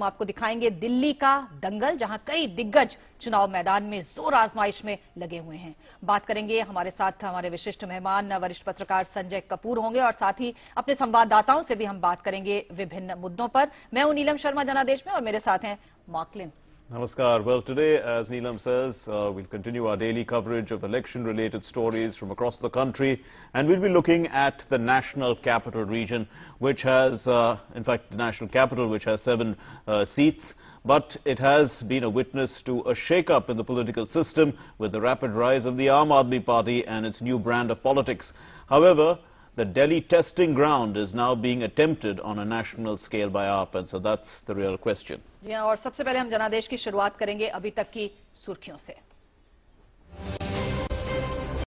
हम आपको दिखाएंगे दिल्ली का दंगल जहां कई दिग्गज चुनाव मैदान में जोर आजमाइश में लगे हुए हैं बात करेंगे हमारे साथ हमारे विशिष्ट मेहमान वरिष्ठ पत्रकार संजय कपूर होंगे और साथ ही अपने संवाददाताओं से भी हम बात करेंगे विभिन्न मुद्दों पर मैं हूं नीलम शर्मा जनादेश में और मेरे साथ हैं मॉकलिन Namaskar. Well, today, as Neelam says, uh, we'll continue our daily coverage of election-related stories from across the country, and we'll be looking at the national capital region, which has, uh, in fact, the national capital, which has seven uh, seats, but it has been a witness to a shake-up in the political system with the rapid rise of the Aam Aadmi Party and its new brand of politics. However, the Delhi testing ground is now being attempted on a national scale by AAP and so that's the real question. जी हाँ और सबसे पहले हम जनादेश की शुरुआत करेंगे अभी तक